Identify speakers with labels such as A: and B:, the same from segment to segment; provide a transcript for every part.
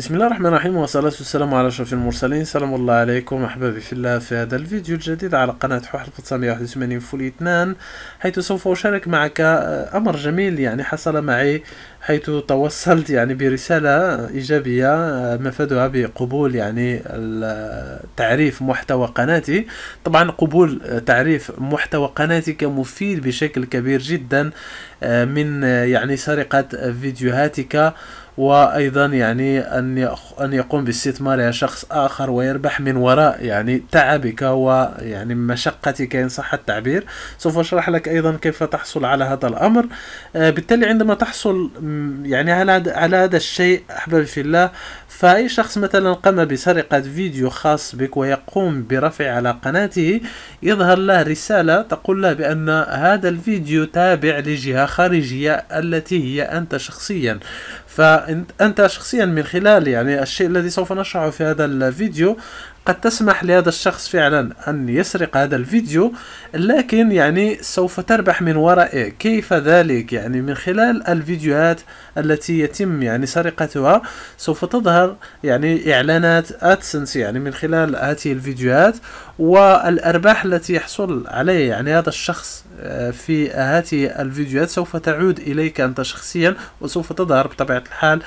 A: بسم الله الرحمن الرحيم والصلاة والسلام على أشرف المرسلين سلام الله عليكم أحبابي في الله في هذا الفيديو الجديد على قناة حوح 1981 فولي 2 حيث سوف أشارك معك آه، أمر جميل يعني حصل معي حيث توصلت يعني برسالة إيجابية آه، مفادها بقبول يعني تعريف محتوى قناتي طبعا قبول آه، تعريف محتوى قناتك مفيد بشكل كبير جدا آه، من يعني سرقة فيديوهاتك وايضا يعني ان ان يقوم باستثمارها شخص اخر ويربح من وراء يعني تعبك ويعني مشقتك ان صح التعبير سوف اشرح لك ايضا كيف تحصل على هذا الامر بالتالي عندما تحصل يعني على على هذا الشيء احبابي في الله فاي شخص مثلا قام بسرقه فيديو خاص بك ويقوم برفعه على قناته يظهر له رساله تقول له بان هذا الفيديو تابع لجهه خارجيه التي هي انت شخصيا فأنت شخصيا من خلال يعني الشيء الذي سوف نشرحه في هذا الفيديو قد تسمح لهذا الشخص فعلا أن يسرق هذا الفيديو لكن يعني سوف تربح من ورائه كيف ذلك يعني من خلال الفيديوهات التي يتم يعني سرقتها سوف تظهر يعني إعلانات أدسنس يعني من خلال هذه الفيديوهات والأرباح التي يحصل عليها يعني هذا الشخص آه، في هذه الفيديوهات سوف تعود إليك أنت شخصيا وسوف تظهر بطبيعة الحال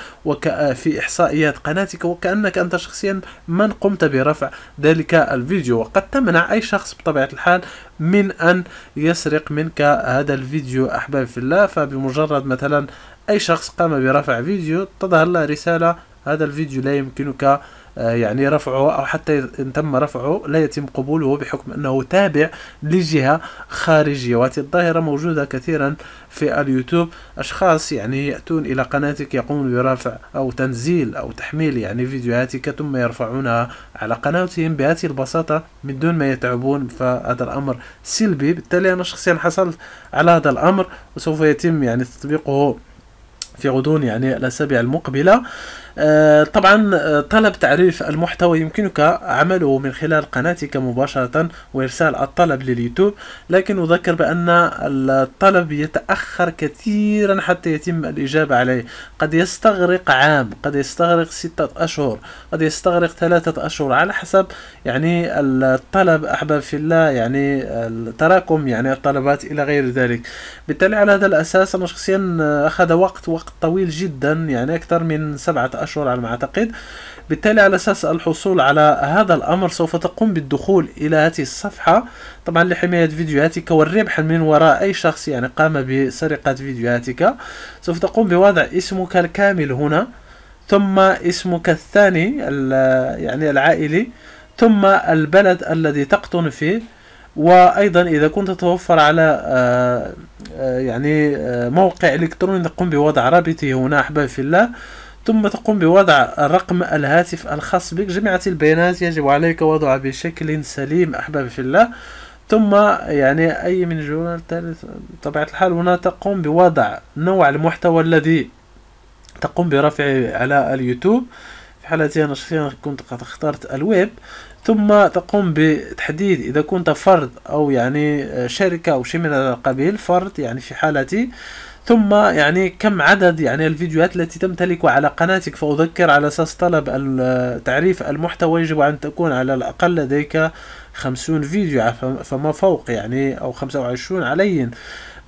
A: آه، في إحصائيات قناتك وكأنك أنت شخصيا من قمت برفع ذلك الفيديو وقد تمنع أي شخص بطبيعة الحال من أن يسرق منك هذا الفيديو أحباب في الله فبمجرد مثلا أي شخص قام برفع فيديو تظهر له رسالة هذا الفيديو لا يمكنك آه، يعني رفعه أو حتى إن تم رفعه لا يتم قبوله بحكم أنه تابع لجهة خارجية وهذه الظاهرة موجودة كثيرا في اليوتيوب أشخاص يعني يأتون إلى قناتك يقومون برفع أو تنزيل أو تحميل يعني فيديوهاتك ثم يرفعونها على قناتهم بهذه البساطة من دون ما يتعبون فهذا الأمر سلبي بالتالي أنا شخصيا حصلت على هذا الأمر وسوف يتم يعني تطبيقه في غضون يعني الأسابيع المقبلة آه، طبعا آه، طلب تعريف المحتوى يمكنك عمله من خلال قناتك مباشرة وإرسال الطلب لليوتيوب لكن أذكر بأن الطلب يتأخر كثيرا حتى يتم الإجابة عليه قد يستغرق عام قد يستغرق ستة أشهر قد يستغرق ثلاثة أشهر على حسب يعني الطلب أحباب في الله يعني التراكم يعني الطلبات إلى غير ذلك بالتالي على هذا الأساس أنا شخصيا آه، أخذ وقت وقت طويل جدا يعني أكثر من سبعة أشهر على ما أعتقد بالتالي على أساس الحصول على هذا الأمر سوف تقوم بالدخول إلى هذه الصفحة طبعا لحماية فيديوهاتك والربح من وراء أي شخص يعني قام بسرقة فيديوهاتك سوف تقوم بوضع اسمك الكامل هنا ثم اسمك الثاني يعني العائلي ثم البلد الذي تقطن فيه وايضا اذا كنت تتوفر على آه، آه، يعني آه، موقع الكتروني تقوم بوضع رابطه هنا احباب في الله ثم تقوم بوضع رقم الهاتف الخاص بك جميع البيانات يجب عليك وضعها بشكل سليم أحبابي في الله ثم يعني أي من جوال طبيعة بطبيعة الحال هنا تقوم بوضع نوع المحتوى الذي تقوم برفعه على اليوتيوب في حالتي أنا شخصيا كنت قد اخترت الويب ثم تقوم بتحديد إذا كنت فرد أو يعني شركة أو شيء من هذا القبيل فرد يعني في حالتي ثم يعني كم عدد يعني الفيديوهات التي تمتلك على قناتك فأذكر على أساس طلب تعريف المحتوى يجب أن تكون على الأقل لديك خمسون فيديو فما فوق يعني أو خمسة وعشرون عليا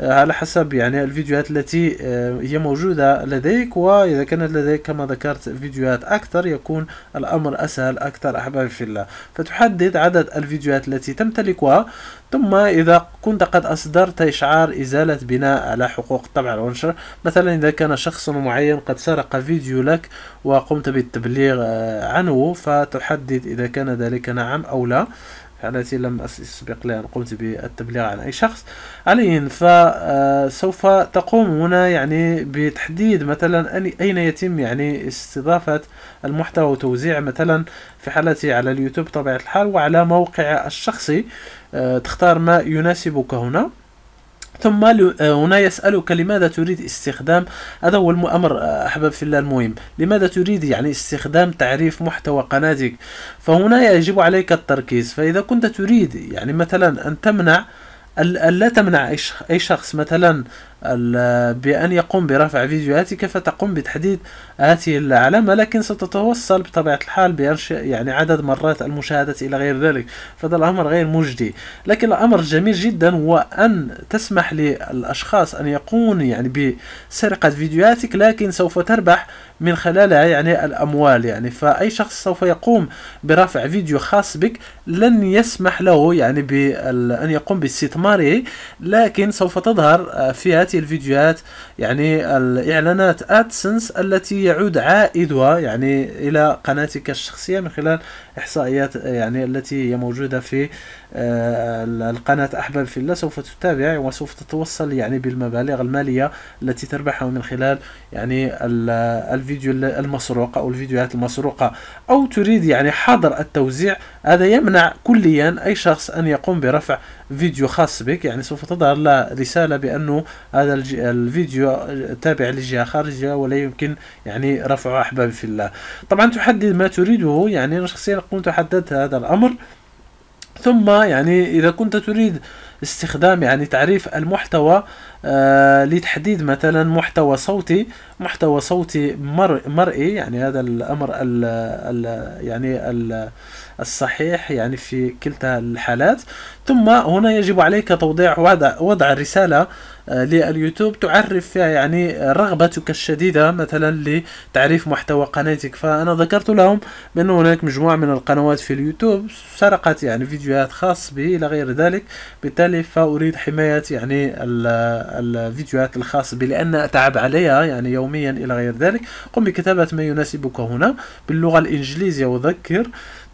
A: آه، على حسب يعني الفيديوهات التي آه، هي موجودة لديك وإذا كانت لديك كما ذكرت فيديوهات أكثر يكون الأمر أسهل أكثر أحبابي في الله فتحدد عدد الفيديوهات التي تمتلكها ثم إذا كنت قد أصدرت إشعار إزالة بناء على حقوق الطبع والنشر مثلا إذا كان شخص معين قد سرق فيديو لك وقمت بالتبليغ آه، عنه فتحدد إذا كان ذلك نعم أو لا التي لم أسبق لي أن قمت بالتبليغ عن أي شخص عليهم فسوف آه، تقوم هنا يعني بتحديد مثلا أين يتم يعني استضافة المحتوى وتوزيع مثلا في حالتي على اليوتيوب طبيعة الحال وعلى موقع الشخصي آه، تختار ما يناسبك هنا ثم آه، هنا يسألك لماذا تريد استخدام هذا هو الأمر آه، أحباب في الله المهم لماذا تريد يعني استخدام تعريف محتوى قناتك فهنا يجب عليك التركيز فإذا كنت تريد يعني مثلا أن تمنع لا تمنع أي شخص مثلا بأن يقوم برفع فيديوهاتك فتقوم بتحديد هذه العلامة لكن ستتوصل بطبيعة الحال بإنشاء يعني عدد مرات المشاهدة إلى غير ذلك فهذا الأمر غير مجدي لكن الأمر الجميل جدا هو أن تسمح للأشخاص أن يقوموا يعني بسرقة فيديوهاتك لكن سوف تربح من خلالها يعني الأموال يعني فأي شخص سوف يقوم برفع فيديو خاص بك لن يسمح له يعني بأن يقوم باستثماره لكن سوف تظهر في هذه هذه الفيديوهات يعني الإعلانات أدسنس التي يعود عائدها يعني إلى قناتك الشخصية من خلال إحصائيات يعني التي هي موجودة في آه، القناة أحباب في الله سوف تتابع وسوف تتوصل يعني بالمبالغ المالية التي تربحها من خلال يعني الفيديو المسروق أو الفيديوهات المسروقة أو تريد يعني حظر التوزيع هذا يمنع كليا أي شخص أن يقوم برفع فيديو خاص بك يعني سوف تظهر له رسالة بأنه هذا الفيديو تابع لجهة خارجية ولا يمكن يعني رفعه أحبابي في الله طبعا تحدد ما تريده يعني أنا شخصيا قمت حددت هذا الأمر ثم يعني إذا كنت تريد استخدام يعني تعريف المحتوى آه، لتحديد مثلا محتوى صوتي محتوى صوتي مرئي يعني هذا الامر الـ الـ يعني الـ الصحيح يعني في كلتا الحالات ثم هنا يجب عليك توضيع وضع, وضع رسالة آه، لليوتيوب تعرف فيها يعني رغبتك الشديدة مثلا لتعريف محتوى قناتك فأنا ذكرت لهم بأن هناك مجموعة من القنوات في اليوتيوب سرقت يعني فيديوهات خاص به إلى غير ذلك بالتالي بالتالي فأريد حماية يعني الفيديوهات الخاصة بي لأن أتعب عليها يعني يوميا إلى غير ذلك قم بكتابة ما يناسبك هنا باللغة الإنجليزية وذكر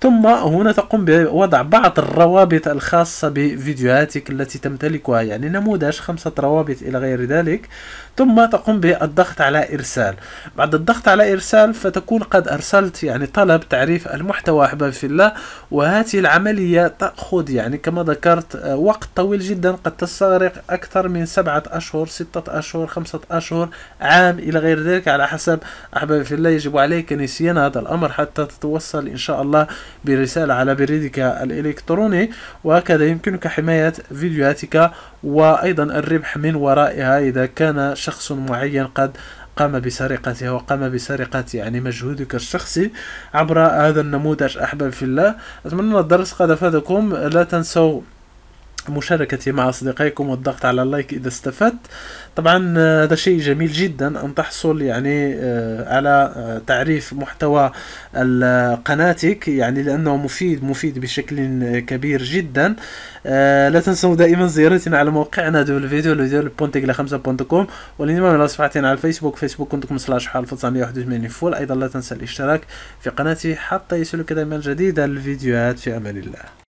A: ثم هنا تقوم بوضع بعض الروابط الخاصة بفيديوهاتك التي تمتلكها يعني نموذج خمسة روابط إلى غير ذلك ثم تقوم بالضغط على إرسال بعد الضغط على إرسال فتكون قد أرسلت يعني طلب تعريف المحتوى أحباب في الله وهذه العملية تأخذ يعني كما ذكرت آه، وقت طويل جدا قد تستغرق أكثر من سبعة أشهر ستة أشهر خمسة أشهر عام إلى غير ذلك على حسب أحباب في الله يجب عليك نسيان هذا الأمر حتى تتوصل إن شاء الله برسالة على بريدك الإلكتروني وهكذا يمكنك حماية فيديوهاتك وأيضا الربح من ورائها إذا كان شخص معين قد قام بسرقتها وقام بسرقة يعني مجهودك الشخصي عبر هذا النموذج أحباب في الله أتمنى الدرس قد أفادكم لا تنسوا مشاركتي مع أصدقائكم والضغط على اللايك إذا استفدت طبعا آه، هذا شيء جميل جدا أن تحصل يعني آه، على آه، تعريف محتوى قناتك يعني لأنه مفيد مفيد بشكل كبير جدا لا تنسوا دائما زيارتنا على موقعنا wwwpontegla كوم والانضمام إلى صفحتنا على الفيسبوك فيسبوك facebook.com slash 1981 فول أيضا لا تنسى الاشتراك في قناتي حتى يصلك دائما جديد الفيديوهات في أمان الله